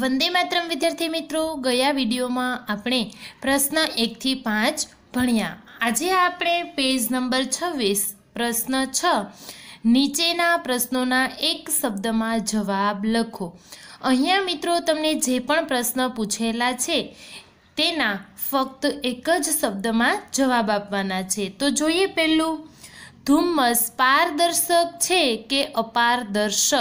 વંદે માતરમ વિદ્યાર્થી મિત્રો ગયા વિડીયોમાં આપણે પ્રશ્ન એકથી પાંચ ભણ્યા આજે આપણે પેજ નંબર છવ્વીસ પ્રશ્ન છ નીચેના પ્રશ્નોના એક શબ્દમાં જવાબ લખો અહીંયા મિત્રો તમને જે પણ પ્રશ્ન પૂછેલા છે તેના ફક્ત એક જ શબ્દમાં જવાબ આપવાના છે તો જોઈએ પહેલું ધુમ્મસ પારદર્શક છે કે અપારદર્શક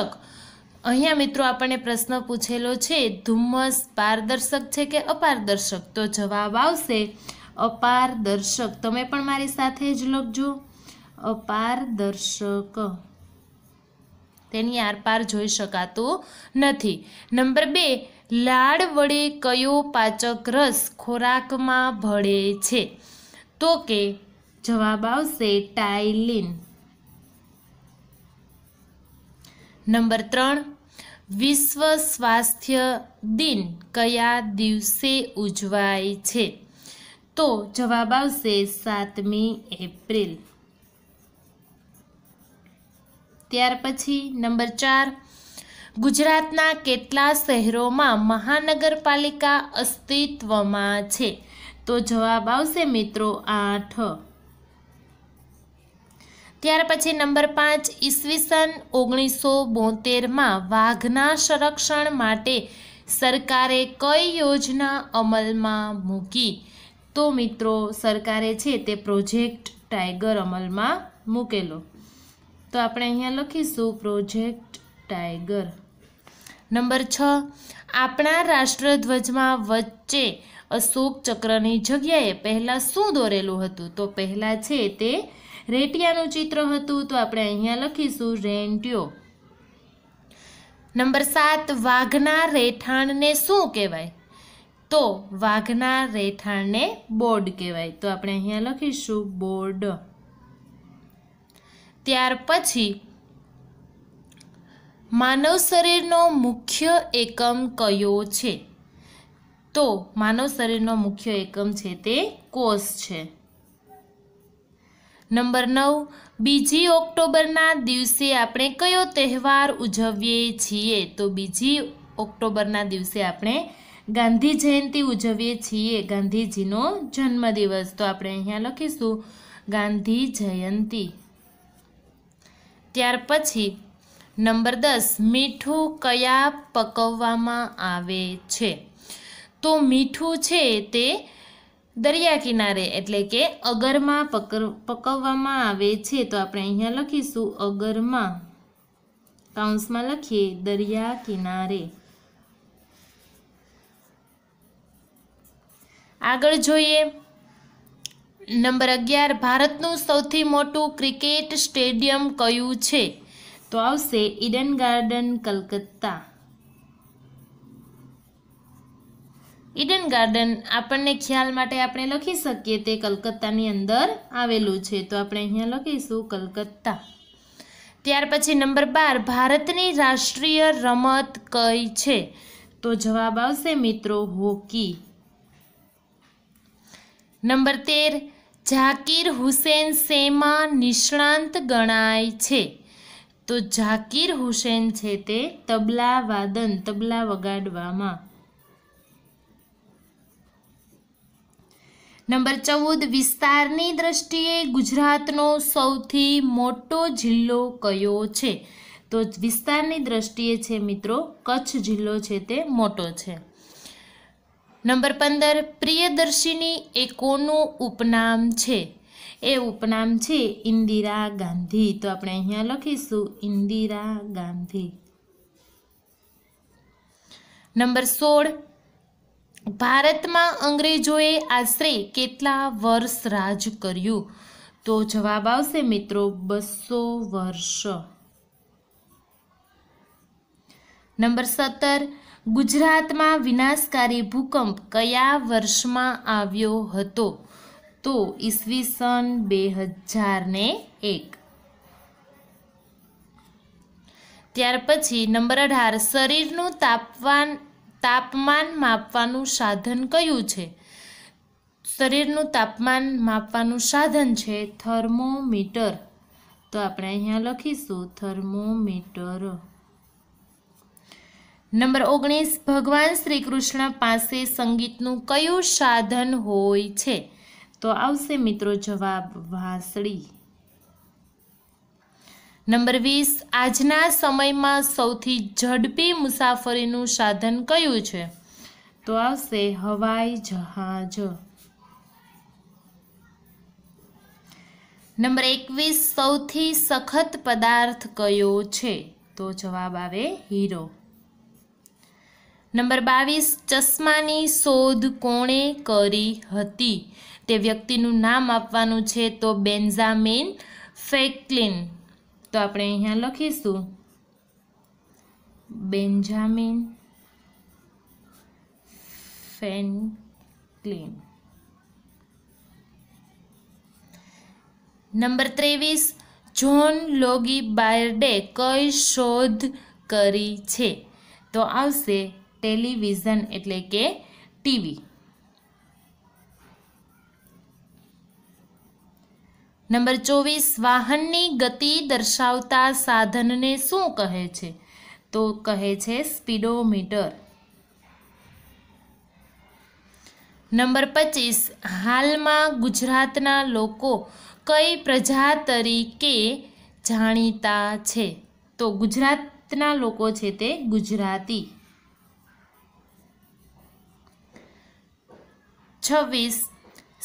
અહીંયા મિત્રો આપણને પ્રશ્ન પૂછેલો છે ધુમ્મસ પારદર્શક છે કે અપારદર્શક તો જવાબ આવશે અપારદર્શક તમે પણ મારી સાથે જ લખજો અપારદર્શક તેની આરપાર જોઈ શકાતું નથી નંબર બે લાડ વડે કયો પાચક રસ ખોરાકમાં ભળે છે તો કે જવાબ આવશે ટાઇલિન નંબર ત્રણ વિશ્વ સ્વાસ્થ્ય દિન કયા દિવસે ઉજવાય છે તો જવાબ આવશે સાતમી એપ્રિલ ત્યાર પછી નંબર ચાર ગુજરાતના કેટલા શહેરોમાં મહાનગરપાલિકા અસ્તિત્વમાં છે તો જવાબ આવશે મિત્રો આઠ ત્યાર પછી નંબર પાંચ ઈસવીસન ઓગણીસો બોતેરમાં વાઘના સંરક્ષણ માટે સરકારે કઈ યોજના અમલમાં મૂકી તો મિત્રો સરકારે છે તે પ્રોજેક્ટ ટાઈગર અમલમાં મૂકેલો તો આપણે અહીંયા લખીશું પ્રોજેક્ટ ટાઈગર નંબર છ આપણા રાષ્ટ્રધ્વજમાં વચ્ચે અશોક ચક્રની જગ્યાએ પહેલાં શું દોરેલું હતું તો પહેલાં છે તે રેટિયાનું ચિત્ર હતું તો આપણે અહીંયા લખીશું રેન્ટિયો નંબર સાત વાઘના રહેઠાણને શું કહેવાય તો વાઘના રહેઠાણને બોર્ડ કહેવાય તો આપણે અહીંયા લખીશું બોર્ડ ત્યાર પછી માનવ શરીરનો મુખ્ય એકમ કયો છે તો માનવ શરીરનો મુખ્ય એકમ છે તે કોષ છે નંબર નવ બીજી ઓક્ટોબરના દિવસે આપણે કયો તહેવાર ઉજવીએ છીએ તો બીજી ઓક્ટોબરના દિવસે આપણે ગાંધી જયંતિ ઉજવીએ છીએ ગાંધીજીનો જન્મદિવસ તો આપણે અહીંયા લખીશું ગાંધી જયંતિ ત્યાર પછી નંબર દસ મીઠું કયા પકવવામાં આવે છે તો મીઠું છે તે દરિયા કિનારે એટલે કે અગરમાં પકવવામાં આવે છે તો આપણે અહીંયા લખીશું અગરમાં કાઉન્સમાં લખીએ દરિયા કિનારે આગળ જોઈએ નંબર અગિયાર ભારતનું સૌથી મોટું ક્રિકેટ સ્ટેડિયમ કયું છે તો આવશે Eden garden Calcutta Eden garden આપણને ખ્યાલ માટે આપણે લખી શકીએ તે કલકત્તાની અંદર આવેલું છે તો આપણે અહીંયા લખીશું કલકત્તા ત્યાર પછી નંબર બાર ભારતની રાષ્ટ્રીય રમત કઈ છે તો જવાબ આવશે મિત્રો હોકી નંબર તેર ઝાકીર હુસેન શેમાં નિષ્ણાંત ગણાય છે તો ઝાકીર હુસેન છે તે તબલા વાદન તબલા વગાડવામાં નંબર ચૌદ વિસ્તારની દ્રષ્ટિએ ગુજરાતનો સૌથી મોટો જિલ્લો કયો છે તો વિસ્તારની દ્રષ્ટિએ છે મિત્રો કચ્છ જિલ્લો છે તે મોટો છે નંબર પંદર પ્રિયદર્શીની એકોનું ઉપનામ છે એ ઉપનામ છે ઇન્દિરા ગાંધી તો આપણે અહીંયા લખીશું ઇન્દિરા ગાંધી નંબર સોળ ભારતમાં અંગ્રેજોએ આશરે કેટલા વર્ષ રાજ કર્યું તો જવાબ આવશે મિત્રો બસો વર્ષ નંબર સત્તર ગુજરાતમાં વિનાશકારી ભૂકંપ કયા વર્ષમાં આવ્યો હતો તો ઈસવીસન બે હજાર ને એક ત્યાર પછી નંબર અઢાર શરીરનું તાપમાન તાપમાન માપવાનું સાધન કયું છે શરીરનું તાપમાન માપવાનું સાધન છે થર્મોમીટર તો આપણે અહીંયા લખીશું થર્મોમીટર નંબર ઓગણીસ ભગવાન શ્રી કૃષ્ણ પાસે સંગીતનું કયું સાધન હોય છે તો આવશે મિત્રો જવાબ વાંસળી નંબર વીસ આજના સમયમાં સૌથી ઝડપી મુસાફરીનું સાધન કયું છે તો આવશે હવાઈ જહાજ નંબર એકવીસ સૌથી સખત પદાર્થ કયો છે તો જવાબ આવે હીરો નંબર બાવીસ ચશ્માની શોધ કોણે કરી હતી તે વ્યક્તિનું નામ આપવાનું છે તો બેન્ઝામિન ફેકલિન તો આપણે અહીંયા લખીશું બેન્જામિન ફેન્કલિન નંબર ત્રેવીસ જોન લોગી બાયર્ડે કઈ શોધ કરી છે તો આવશે ટેલિવિઝન એટલે કે ટીવી નંબર ચોવીસ વાહનની ગતિ દર્શાવતા સાધનને શું કહે છે તો કહે છે સ્પીડોમીટર નંબર પચીસ હાલમાં ગુજરાતના લોકો કઈ પ્રજા તરીકે જાણીતા છે તો ગુજરાતના લોકો છે તે ગુજરાતી છવ્વીસ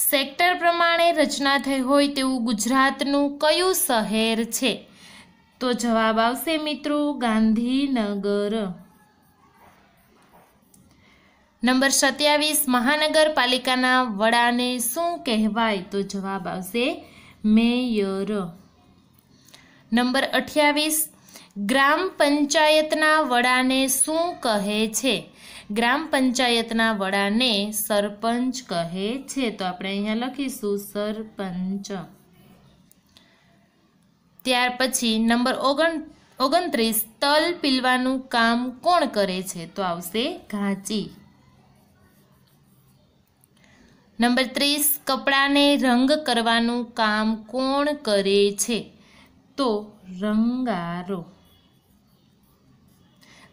સેક્ટર પ્રમાણે રચના થઈ હોય તેવું ગુજરાતનું કયું શહેર છે તો જવાબ આવશે મિત્રો ગાંધીનગર નંબર સત્યાવીસ મહાનગરપાલિકાના વડાને શું કહેવાય તો જવાબ આવશે મેયર નંબર અઠ્યાવીસ ગ્રામ પંચાયતના વડાને શું કહે છે ગ્રામ પંચાયતના વડાને સરપંચ કહે છે તો આપણે અહીંયા લખીશું સરપંચ ત્યાર પછી નંબર ઓગણ ઓગણત્રીસ તલ પીલવાનું કામ કોણ કરે છે તો આવશે ઘાંચી નંબર ત્રીસ કપડાને રંગ કરવાનું કામ કોણ કરે છે તો રંગારો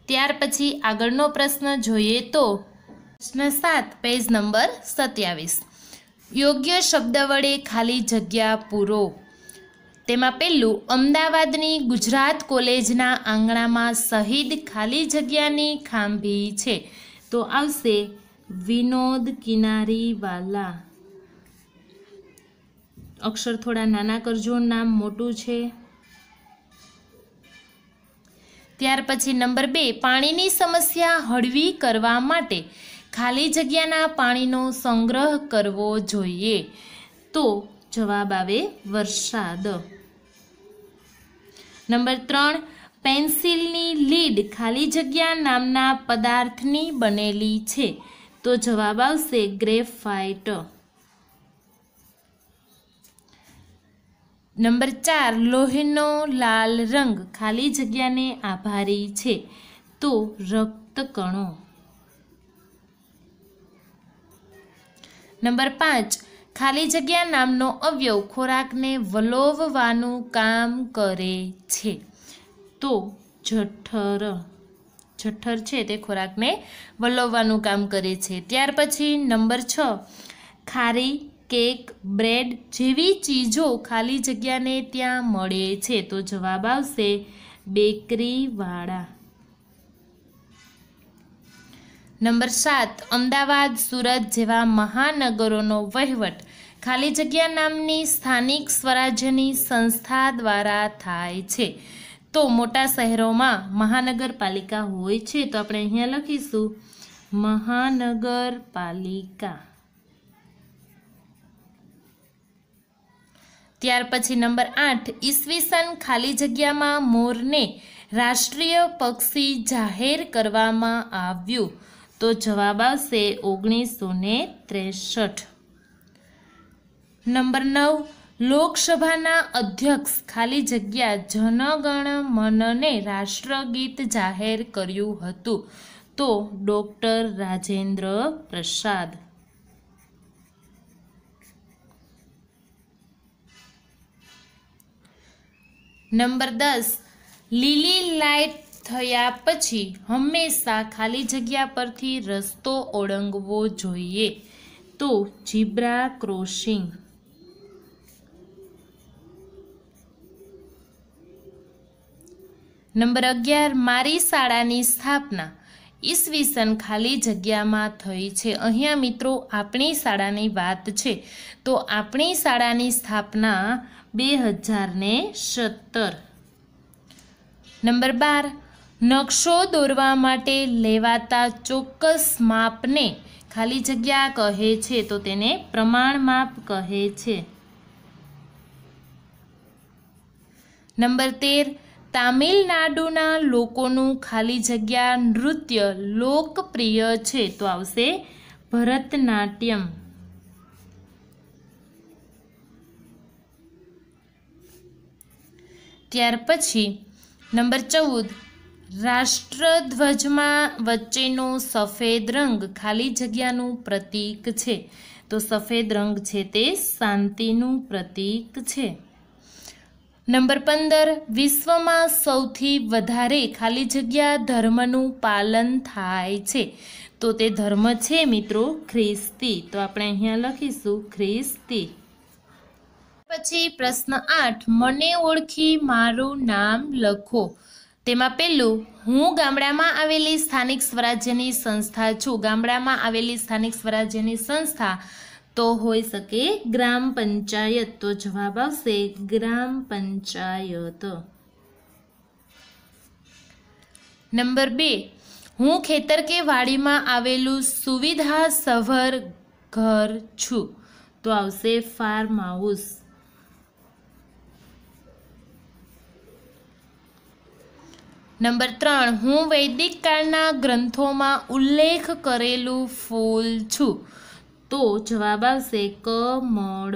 ત્યાર પછી આગળનો પ્રશ્ન જોઈએ તો પ્રશ્ન સાત પેજ નંબર સત્યાવીસ યોગ્ય શબ્દ વડે ખાલી જગ્યા પૂરો તેમાં પહેલું અમદાવાદની ગુજરાત કોલેજના આંગણામાં શહીદ ખાલી જગ્યાની ખાંભી છે તો આવશે વિનોદ કિનારીવાલા અક્ષર થોડા નાના કરજો નામ મોટું છે ત્યાર પછી નંબર બે પાણીની સમસ્યા હળવી કરવા માટે ખાલી જગ્યાના પાણીનો સંગ્રહ કરવો જોઈએ તો જવાબ આવે વરસાદ નંબર ત્રણ પેન્સિલની લીડ ખાલી જગ્યા નામના પદાર્થની બનેલી છે તો જવાબ આવશે ગ્રેફાઇટ નંબર ચાર લોહીનો લાલ રંગ ખાલી જગ્યાને આભારી છે તો રક્તકણો નંબર પાંચ ખાલી જગ્યા નામનો અવયવ ખોરાકને વલોવવાનું કામ કરે છે તો જઠર જઠ્ઠર છે તે ખોરાકને વલોવવાનું કામ કરે છે ત્યાર પછી નંબર છ ખારી કેક બ્રેડ જેવી ચીજો ખાલી જગ્યાને ત્યાં મળે છે તો જવાબ આવશે બેકરીવાળા નંબર સાત અમદાવાદ સુરત જેવા મહાનગરોનો વહીવટ ખાલી જગ્યા નામની સ્થાનિક સ્વરાજ્યની સંસ્થા દ્વારા થાય છે તો મોટા શહેરોમાં મહાનગરપાલિકા હોય છે તો આપણે અહીંયા લખીશું મહાનગરપાલિકા ત્યાર પછી નંબર આઠ ઈસવીસન ખાલી જગ્યામાં મોરને રાષ્ટ્રીય પક્ષી જાહેર કરવામાં આવ્યું તો જવાબ આવશે ઓગણીસો ને ત્રેસઠ નંબર નવ લોકસભાના અધ્યક્ષ ખાલી જગ્યા જનગણ મનને રાષ્ટ્રગીત જાહેર કર્યું હતું તો ડૉક્ટર રાજેન્દ્ર પ્રસાદ નંબર દસ લીલી લાઇટ થયા પછી હંમેશા ખાલી જગ્યા પરથી રસ્તો ઓળંગવો જોઈએ તો જીબ્રા ક્રોસિંગ નંબર અગિયાર મારી શાળાની સ્થાપના ઈસવીસન ખાલી જગ્યામાં થઈ છે અહીંયા મિત્રો આપણી શાળાની વાત છે તો આપણી શાળાની સ્થાપના બે હજારને સત્તર નંબર બાર નકશો દોરવા માટે લેવાતા ચોક્કસ માપને ખાલી જગ્યા કહે છે તો તેને પ્રમાણ માપ કહે છે નંબર તેર તામિલનાડુના લોકોનું ખાલી જગ્યા નૃત્ય લોકપ્રિય છે તો આવશે ભરતનાટ્યમ ત્યાર પછી નંબર ચૌદ રાષ્ટ્રધ્વજમાં વચ્ચેનો સફેદ રંગ ખાલી જગ્યાનું પ્રતીક છે તો સફેદ રંગ છે તે શાંતિનું પ્રતીક છે નંબર પંદર વિશ્વમાં સૌથી વધારે ખાલી જગ્યા ધર્મનું પાલન થાય છે તો તે ધર્મ છે મિત્રો ખ્રિસ્તી તો આપણે અહીંયા લખીશું ખ્રિસ્તી પછી પ્રશ્ન આઠ મને ઓળખી મારું નામ લખો તેમાં પહેલું હું ગામડામાં આવેલી સ્થાનિક સ્વરાજ્યની સંસ્થા છું ગામડામાં આવેલી સ્થાનિક સ્વરાજ્યની સંસ્થા તો હોઈ શકે ગ્રામ પંચાયત તો જવાબ આવશે ગ્રામ પંચાયત નંબર બે હું ખેતર કે વાડીમાં આવેલું સુવિધા સભર ઘર છું તો આવશે ફાર્મ હાઉસ નંબર ત્રણ હું વૈદિક કાળના ગ્રંથોમાં ઉલ્લેખ કરેલું ફૂલ છું તો જવાબ આવશે કમળ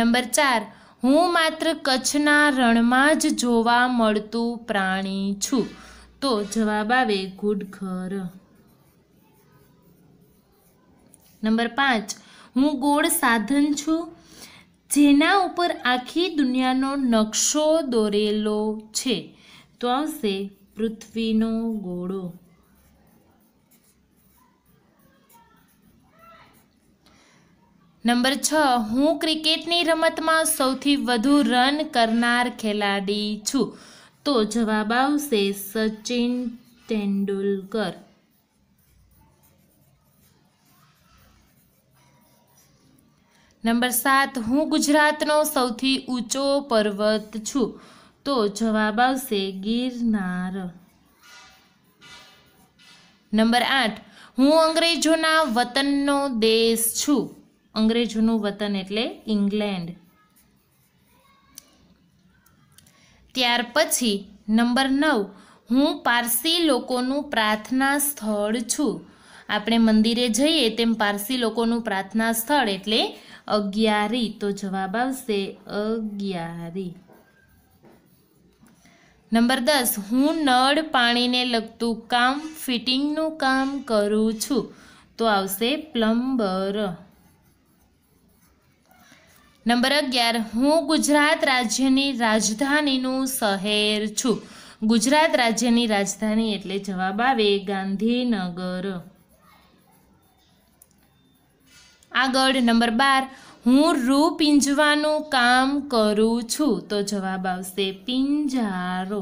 નંબર ચાર હું માત્ર કચ્છના રણમાં જ જોવા મળતું પ્રાણી છું તો જવાબ આવે ઘુડખર નંબર પાંચ હું ગોળ સાધન છું જેના ઉપર આખી દુનિયાનો નકશો દોરેલો છે તો આવશે પૃથ્વીનો ગોળો નંબર છ હું ક્રિકેટની રમતમાં સૌથી વધુ રન કરનાર ખેલાડી છું તો જવાબ આવશે સચિન તેંડુલકર નંબર સાત હું ગુજરાતનો સૌથી ઊંચો પર્વત છું તો જવાબ આવશે ગિરનાર નંબર આઠ હું અંગ્રેજોના વતનનો દેશ છું અંગ્રેજોનું વતન એટલે ઇંગ્લેન્ડ ત્યાર પછી નંબર નવ હું પારસી લોકોનું પ્રાર્થના સ્થળ છું આપણે મંદિરે જઈએ તેમ પારસી લોકોનું પ્રાર્થના સ્થળ એટલે અગિયારી તો જવાબ આવશે અગિયારી નંબર દસ હું નળ પાણીને લગતું કામ ફિટિંગનું કામ કરું છું તો આવશે પ્લમ્બર નંબર અગિયાર હું ગુજરાત રાજ્યની રાજધાનીનું શહેર છું ગુજરાત રાજ્યની રાજધાની એટલે જવાબ આવે ગાંધીનગર આગળ નંબર બાર હું રૂ પીંજવાનું કામ કરું છું તો જવાબ આવશે પિંજારો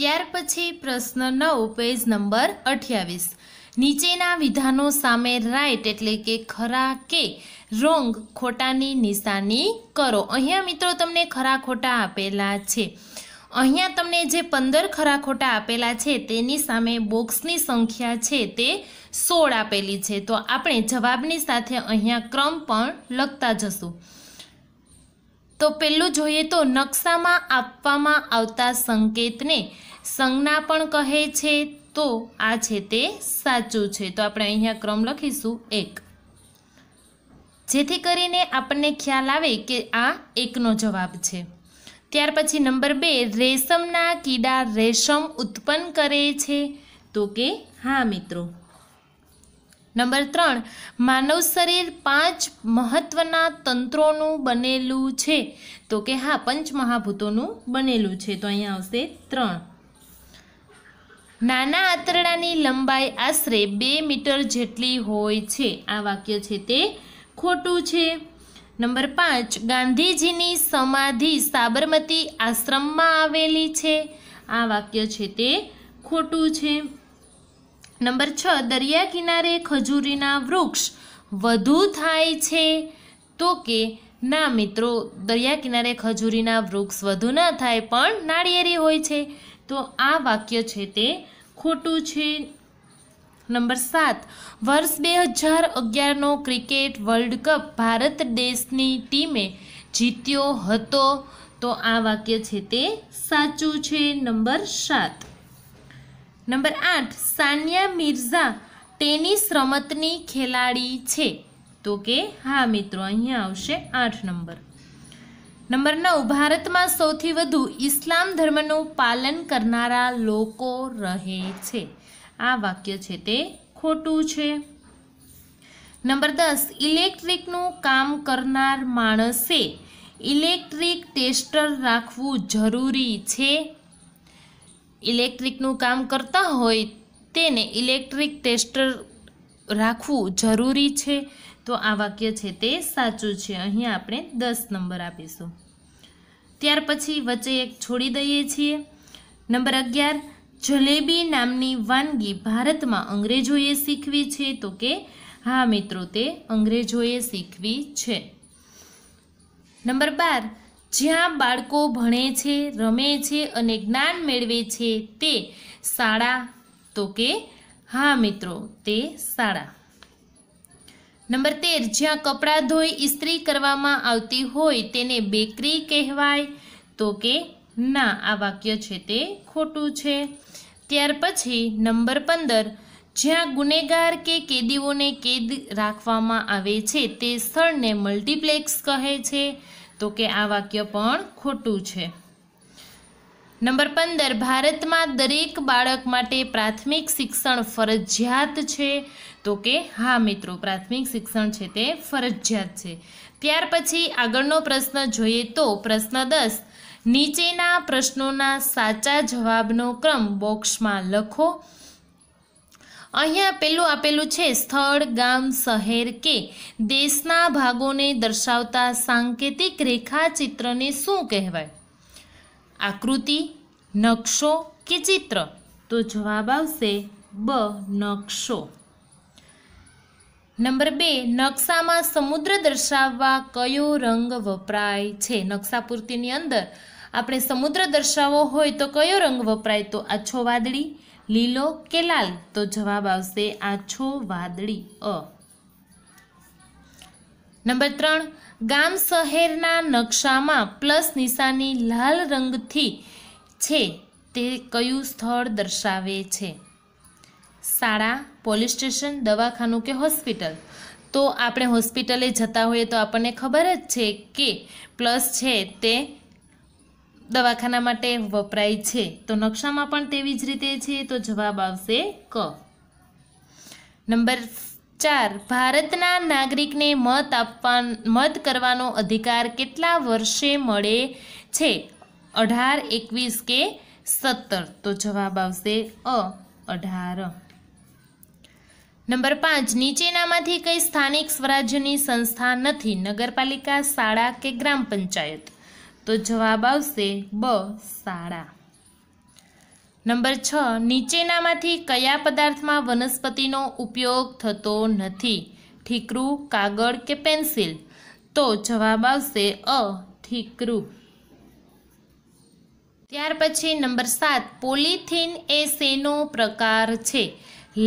ત્યાર પછી પ્રશ્ન નવ પેજ નંબર અઠ્યાવીસ નીચેના વિધાનો સામે રાઈટ એટલે કે ખરા કે રોંગ ખોટાની નિશાની કરો અહીંયા મિત્રો તમને ખરા ખોટા આપેલા છે અહીંયા તમને જે પંદર ખરા ખોટા આપેલા છે તેની સામે બોક્સની સંખ્યા છે તે સોળ આપેલી છે તો આપણે જવાબની સાથે અહીંયા ક્રમ પણ લખતા જશું તો પહેલું જોઈએ તો નકશામાં આપવામાં આવતા સંકેતને સંજ્ઞા પણ કહે છે તો આ છે તે સાચું છે તો આપણે અહીંયા ક્રમ લખીશું એક જેથી કરીને આપણને ખ્યાલ આવે કે આ એકનો જવાબ છે ત્યાર પછી નંબર બે રેશમના કીડા રેશમ ઉત્પન્ન કરે છે તો કે હા મિત્રો નંબર ત્રણ માનવ શરીર પાંચ મહત્ત્વના તંત્રોનું બનેલું છે તો કે હા પંચમહાભૂતોનું બનેલું છે તો અહીંયા આવશે ત્રણ નાના આંતરડાની લંબાઈ આશરે બે મીટર જેટલી હોય છે આ વાક્ય છે તે ખોટું છે નંબર પાંચ ગાંધીજીની સમાધિ સાબરમતી આશ્રમમાં આવેલી છે આ વાક્ય છે તે ખોટું છે નંબર છ દરિયા કિનારે ખજૂરીના વૃક્ષ વધુ થાય છે તો કે ના મિત્રો દરિયા કિનારે ખજૂરીના વૃક્ષ વધુ ન થાય પણ નાળિયેરી હોય છે તો આ વાક્ય છે તે ખોટું છે નંબર સાત વર્ષ બે હજાર અગિયારનો ક્રિકેટ વર્લ્ડ કપ ભારત દેશની ટીમે જીત્યો હતો તો આ વાક્ય છે તે સાચું છે નંબર સાત નંબર આઠ સાનિયા મિર્ઝા ટેનિસ રમતની ખેલાડી છે તો કે હા મિત્રો અહીંયા આવશે આઠ નંબર નંબર નવ ભારતમાં સૌથી વધુ ઇસ્લામ ધર્મનું પાલન કરનારા લોકો રહે છે આ વાક્ય છે તે ખોટું છે નંબર દસ ઇલેક્ટ્રિકનું કામ કરનાર માણસે ઇલેક્ટ્રિક ટેસ્ટર રાખવું જરૂરી છે ઇલેક્ટ્રિકનું કામ કરતા હોય તેને ઇલેક્ટ્રિક ટેસ્ટર રાખવું જરૂરી છે તો આ વાક્ય છે તે સાચું છે અહીં આપણે દસ નંબર આપીશું ત્યાર પછી વચ્ચે એક છોડી દઈએ છીએ નંબર અગિયાર જલેબી નામની વાનગી ભારતમાં અંગ્રેજોએ શીખવી છે તો કે હા મિત્રો તે અંગ્રેજોએ શીખવી છે નંબર બાર જ્યાં બાળકો ભણે છે રમે છે અને જ્ઞાન મેળવે છે તે શાળા તો કે હા મિત્રો તે શાળા નંબર તેર જ્યાં કપડાં ધોઈ ઇસ્ત્રી કરવામાં આવતી હોય તેને બેકરી કહેવાય તો કે ના આ વાક્ય છે તે ખોટું છે ત્યાર પછી નંબર પંદર જ્યાં ગુનેગાર કે કેદીઓને કેદ રાખવામાં આવે છે તે સ્થળને મલ્ટીપ્લેક્સ કહે છે તો કે આ વાક્ય પણ ખોટું છે નંબર પંદર ભારતમાં દરેક બાળક માટે પ્રાથમિક શિક્ષણ ફરજિયાત છે તો કે હા મિત્રો પ્રાથમિક શિક્ષણ છે તે ફરજિયાત છે ત્યાર પછી આગળનો પ્રશ્ન જોઈએ તો પ્રશ્ન દસ નીચેના પ્રશ્નોના સાચા જવાબનો ક્રમ બોક્સમાં લખો અહીંયા પેલું આપેલું છે સ્થળ ગામ શહેર કે દેશના ભાગોને દર્શાવતા સાંકેતિક રેખાચિત્રને શું કહેવાય આકૃતિ નકશો કે ચિત્ર તો જવાબ આવશે બ નકશો નંબર બે નકશામાં સમુદ્ર દર્શાવવા કયો રંગ વપરાય છે નકશા પૂર્તિની અંદર આપણે સમુદ્ર દર્શાવવો હોય તો કયો રંગ વપરાય તો આછો વાદળી લીલો કે લાલ તો જવાબ આવશે આછો વાદળી અ નંબર ત્રણ ગામ શહેરના નકશામાં પ્લસ નિશાની લાલ રંગથી છે તે કયું સ્થળ દર્શાવે છે શાળા પોલીસ સ્ટેશન દવાખાનું કે હોસ્પિટલ તો આપણે હોસ્પિટલે જતા હોઈએ તો આપણને ખબર જ છે કે પ્લસ છે તે દવાખાના માટે વપરાય છે તો નકશામાં પણ તેવી જ રીતે છે તો જવાબ આવશે ક નંબર ચાર ભારતના નાગરિકને મત આપવા મત કરવાનો અધિકાર કેટલા વર્ષે મળે છે અઢાર એકવીસ કે સત્તર તો જવાબ આવશે અ અઢાર નંબર પાંચ નીચેનામાંથી કઈ સ્થાનિક સ્વરાજ્યની સંસ્થા નથી નગરપાલિકા શાળા કે ગ્રામ પંચાયત તો જવાબ આવશે બ સાડા નંબર છ નીચેનામાંથી કયા પદાર્થમાં વનસ્પતિનો ઉપયોગ થતો નથી ઠીકરું કાગળ કે પેન્સિલ તો જવાબ આવશે અ ઠીકરું ત્યાર પછી નંબર સાત પોલિથીન એ શેનો પ્રકાર છે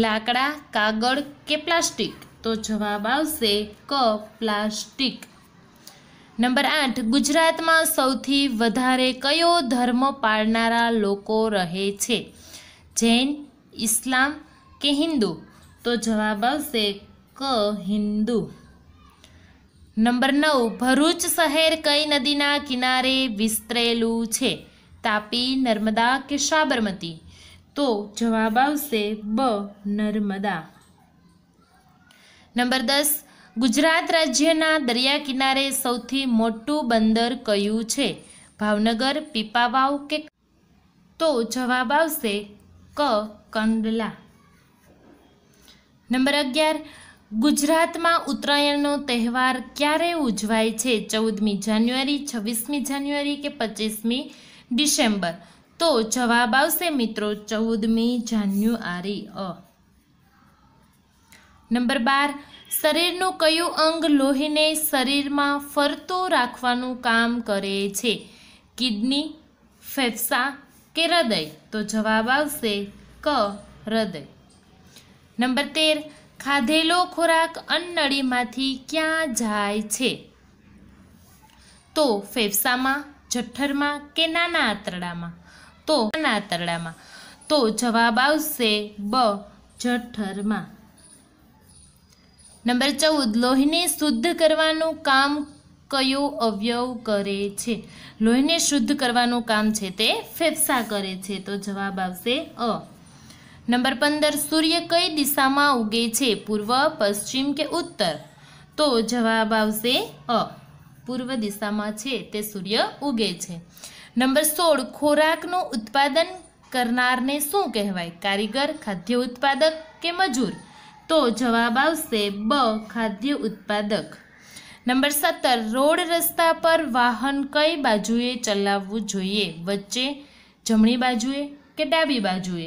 લાકડા કાગળ કે પ્લાસ્ટિક તો જવાબ આવશે ક પ્લાસ્ટિક નંબર આઠ ગુજરાતમાં સૌથી વધારે કયો ધર્મ પાળનારા લોકો રહે છે જૈન ઇસ્લામ કે હિન્દુ તો જવાબ આવશે ક હિન્દુ નંબર નવ ભરૂચ શહેર કઈ નદીના કિનારે વિસ્તરેલું છે તાપી નર્મદા કે સાબરમતી તો જવાબ આવશે બ નર્મદા નંબર દસ ગુજરાત રાજ્યના દરિયા કિનારે સૌથી મોટું બંદર કયું છે ભાવનગર પીપાવાવ કે તો જવાબ આવશે ક કંડલા નંબર અગિયાર ગુજરાતમાં ઉત્તરાયણનો તહેવાર ક્યારે ઉજવાય છે ચૌદમી જાન્યુઆરી છવ્વીસમી જાન્યુઆરી કે પચીસમી ડિસેમ્બર તો જવાબ આવશે મિત્રો ચૌદમી જાન્યુઆરી અ નંબર બાર શરીરનું કયું અંગ લોહીને શરીરમાં ફરતું રાખવાનું કામ કરે છે કિડની ફેફસા કે હૃદય તો જવાબ આવશે ક હૃદય નંબર તેર ખાધેલો ખોરાક અન્નળીમાંથી ક્યાં જાય છે તો ફેફસામાં જઠ્ઠરમાં કે નાના આંતરડામાં તો નાના આંતરડામાં તો જવાબ આવશે બ જઠ્ઠરમાં નંબર ચૌદ લોહીને શુદ્ધ કરવાનું કામ કયો અવયવ કરે છે લોહીને શુદ્ધ કરવાનું કામ છે તે ફેફસા કરે છે તો જવાબ આવશે અ નંબર પંદર સૂર્ય કઈ દિશામાં ઉગે છે પૂર્વ પશ્ચિમ કે ઉત્તર તો જવાબ આવશે અ પૂર્વ દિશામાં છે તે સૂર્ય ઉગે છે નંબર સોળ ખોરાકનું ઉત્પાદન કરનારને શું કહેવાય કારીગર ખાદ્ય ઉત્પાદક કે મજૂર તો જવાબ આવશે બ ખાદ્ય ઉત્પાદક નંબર સત્તર રોડ રસ્તા પર વાહન કઈ બાજુએ ચલાવવું જોઈએ વચ્ચે જમણી બાજુએ કે ડાબી બાજુએ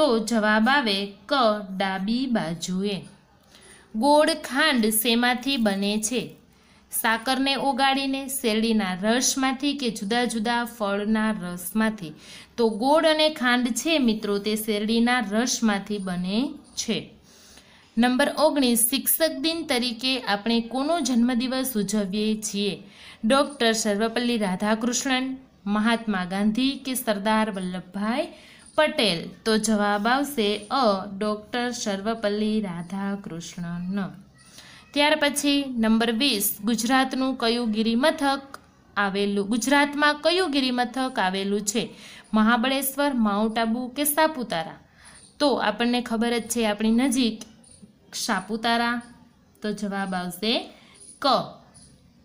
તો જવાબ આવે ક ડાબી બાજુએ ગોળ ખાંડ શેમાંથી બને છે સાકરને ઓગાળીને શેરડીના રસમાંથી કે જુદા જુદા ફળના રસમાંથી તો ગોળ અને ખાંડ છે મિત્રો તે શેરડીના રસમાંથી બને છે નંબર ઓગણીસ શિક્ષક દિન તરીકે આપણે કોનો જન્મદિવસ ઉજવીએ છીએ ડૉક્ટર સર્વપલ્લી રાધાકૃષ્ણન મહાત્મા ગાંધી કે સરદાર વલ્લભભાઈ પટેલ તો જવાબ આવશે અ ડૉક્ટર સર્વપલ્લી રાધાકૃષ્ણન ત્યાર પછી નંબર વીસ ગુજરાતનું કયું ગિરિમથક આવેલું ગુજરાતમાં કયું ગિરિમથક આવેલું છે મહાબળેશ્વર માઉન્ટ આબુ કે સાપુતારા તો આપણને ખબર જ છે આપણી નજીક સાપુતારા તો જવાબ આવશે ક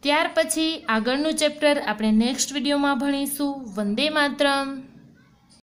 ત્યાર પછી આગળનું ચેપ્ટર આપણે નેક્સ્ટ વિડીયોમાં ભણીશું વંદે માતરમ